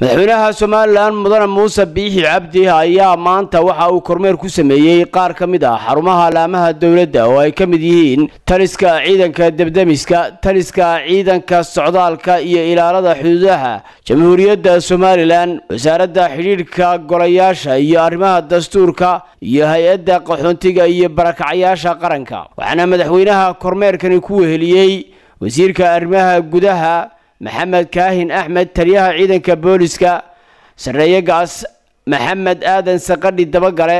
madaxweynaha somalilan mudane muuse biixi cabdi ayaa maanta waxa uu kormeer ku sameeyey qaar ka mid ah xarumaha alaamaha dowladda oo ay ka mid yihiin taliska ciidanka debdemiska taliska ciidanka socdaalka iyo ilaalada xuduudaha jamhuuriyadda somalilan wasaaradda xidhiidhka golayaasha iyo arrimaha dastuurka iyo hay-adda qaxoontiga iyo barakacyaasha qaranka waxaana madaxweynaha kormeerkani ku weheliyey wasiirka arrimaha gudaha maxamed kaahin axmed taliyaha ciidanka booliska sarreeye gaas maxamed aadan saqadhi dabagale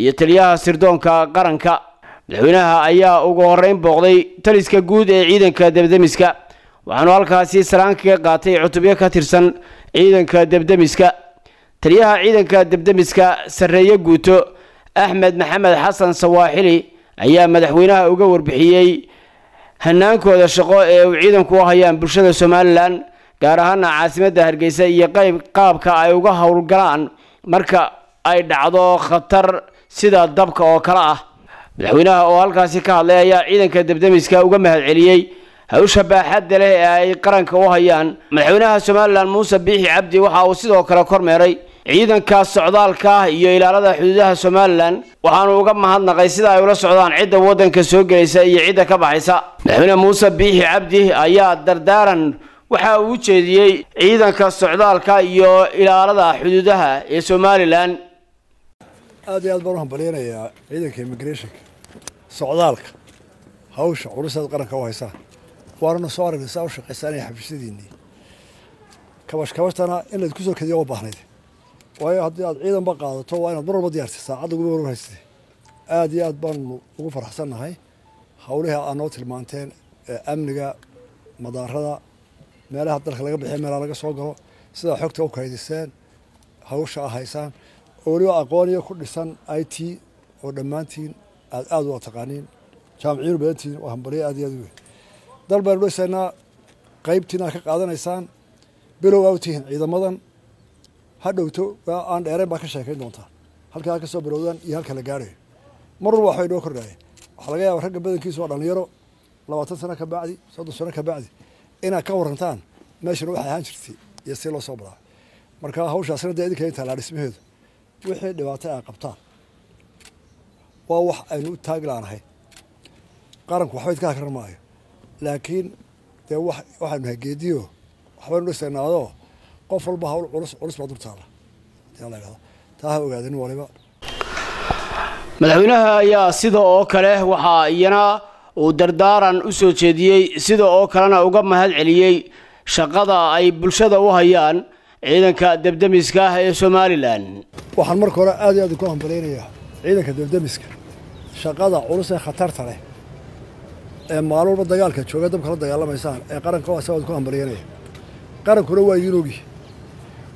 iyo taliyaha sirdoonka qaranka madaxweynaha ayaa ugu horreyn booqday taliska guud ee ciidanka debdemiska waxaanu halkaasi salaankaga qaatay cutubyo ka tirsan ciidanka debdemiska taliyaha ciidanka debdemiska sarreeye guuto axmed maxamed xasan sawaaxili ayaa madaxweynaha uga warbixiyey hannaankooda shaqo ee ay ciidanku u hayaan bulshada somalilan gaar ahaana caasimadda hargeysa iyo qayb qaabka ay uga howlgalaan marka ay dhacdo khatar sida dabka oo kale ah madaxweynaha oo halkaasi ka hadlay ayaa ciidanka debdemiska uga mahad celiyey hawsha baaxadda leh ee ay qaranka u hayaan madaxweynaha somalilan muuse biixi cabdi waxa uu sidoo kale kormeeray ciidanka socdaalka iyo ilaalada xuduudaha somalilan waxaanu uga mahadnaqay sida ay ula socdaan cidda waddanka soo gelaysa iyo cidda ka baxaysa madaxweyne muuse biixi cabdi ayaa dardaaran waxa uu u jeediyey ciidanka socdaalka iyo ilaalada xuduudaha ee somalilan aad iyo aad baan u hambaliyanayaa ciidanka immigrationka socdaalka hawsha culisaad qaranka u haysaa waanana soo aragnay saa u shaqaysaanaya kabash kabashtana inaad ku soo kadiya u waayo haddii aad ciidanba qaadato waa inaad mar walba diyaartid saacadda guba warwar haysatay aada iyo aad baanu ugu faraxsannahay hawlihii aad noo tilmaanteen ee amniga madaarada meelaha dalka laga bixiya meelaha laga soo galo sidaa xogta u kaydiseen hawsha a haysaan oo weliba aqooniyo ku dhisan i t oo dhammaantiin aad aad u taqaaniin jaamiciyinu badantihiin waa hambalyo aad iyo aad weyn dal baynu dhisaynaa qaybtiina ka qaadanaysaan bilowaa u tihiin ciidamadan ha dhowto aan dheereen baa ka sheekayn doontaa halkaa ka soo iyo halka la gaarayo mar walba waxbay noo kordhaya waxaa laga yaaba ragga badankiisu waa dhalinyaro labaatan sano ka bacdi soddon sano ka bacdi inaad ka warantaan meeshana waxay ahaan jirtay iyo si loo soo badaa marka hawshaasna dee idinka intaa laa wixii dhibaato ay qabtaan waa wax aynu u taagi laanahay qaranku waxba idka hakran maayo laakiin dee waxaynu nahay waxbaynu dhisaynaadoo qof walba hawl culus culus baa durtaala taa ha ogaadan waliba madaxweynaha ayaa sida oo kale waxaa iyana uu dardaaran u soo jeediyey sida oo kalena uga mahad celiyey shaqada ay bulshada u hayaan ciidanka debdemiska ah ee somalilan waxaan marka hore aad iyo aad uku hambalaynayaa ciidanka debdemiska shaqada culus ee khatarta leh ee maalin walba dagaalka jooga dabka la dagaalamaysaan ee qaranka asaga ad ku hambalyanaya qarankuna waa idiin ogi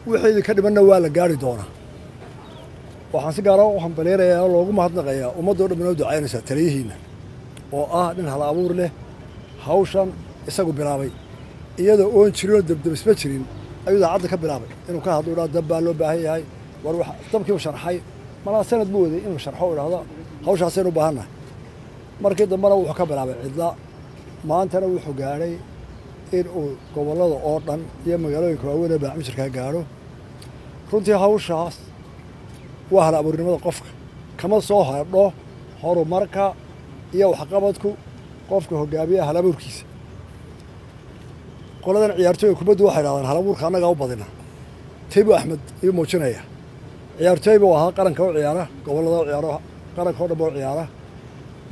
wixii ka dhimanna waa la gaari doonaa waxaan si gaara ah u hambaleynayaa oo loogu mahadnaqayaa ummaddoo dhamman oo ducaynaysaa taliyihiinna oo ah nin hal abuur leh hawshan isagu bilaabay iyadoo oon jirinoo dabdabisma jirin ayuu daacadda ka bilaabay inuu ka hadlo dhaa dab baa loo baahan yahay war dabkiiu sharxay malaa sanad ma waday inuu sharxo u dhahdo hawshaasaynu u baahannahay markii dambena wuxuu ka bilaabay cidla maantana wuxuu gaadhay inuu gobollada oo dhan iyo magaalooyinka waaweynee baaxmushirkaa gaaro runtii hawshaas waa hal abuurnimada qofka kama soo hadho horumarka iyo waxqabadku qofka hogaamiya halabuurkiisa qoladan ciyaartooyga kubaddu waxay dhahdaan halabuurka annagaa u badina tibu axmed iyuu muujinaya ciyaartooy buu ahaa qaranka u ciyaara gobollada u ciyaaro qaranka o dhan ba u ciyaara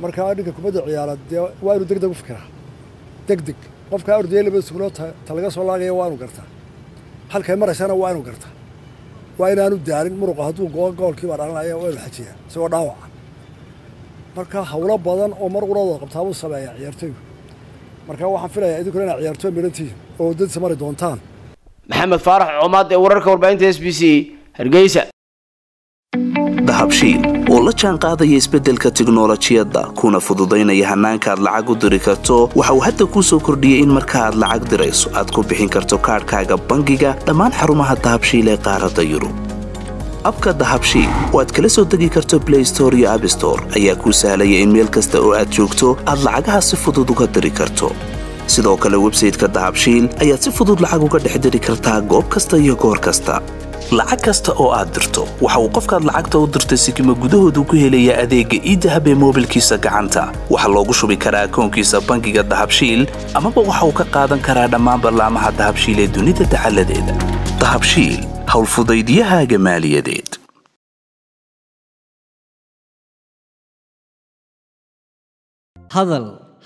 markaa ninka kubadda ciyaara dee waa inuu deg deg u fikiraa deg deg qofka ordeelaba iskulo talaga soo laagaya waa inuu gartaa halkay maraysana waa inuu gartaa waa inaanu daalin muruqa hadduu goon goolkii baa dhalanaya waa inuu xajiyaa isagoo dhaawaca marka hawlo badan oo mar uradooda qabtaa buu sameeyaa marka waxaan filayaa idinkuna inaa ciyaartoy midhantii oo wadadiisa mari doontaan maxamed faarax cumaad ee wararka warbaahinta s b c hargeysa dahabshiil oo la jaanqaadaya qaadaya isbeddelka tiknolojiyadda kuna fududaynaya hannaanka aad lacag u diri karto waxa uu hadda kuu soo kordhiyay in marka aad lacag dirayso aad ku bixin karto kaadhkaaga bangiga dhammaan xarumaha dahabshiil ee qaaradda yurub abka dahabshiil oo aad kala soo degi karto blay stor iyo abstore ayaa kuu sahlaya in meel kasta oo aad joogto aad lacagaha si fudud uga diri karto sidoo kale websaytka dahabshiil ayaad si fudud lacag uga dhex diri kartaa goob kasta iyo goor kasta lacag kasta oo aad dirto waxa uu qofkaad lacagta u dirtay sikima gudahoodu ku helayaa adeegga iidahab ee moobilkiisa gacanta waxaa loogu shubi karaa akoonkiisa bangiga dahabshiil amaba waxa uu ka qaadan karaa dhammaan ballaamaha dahabshiil ee dunida dacaladeeda dahabshiil howlfudaydiyahaaga maaliyadeed hadal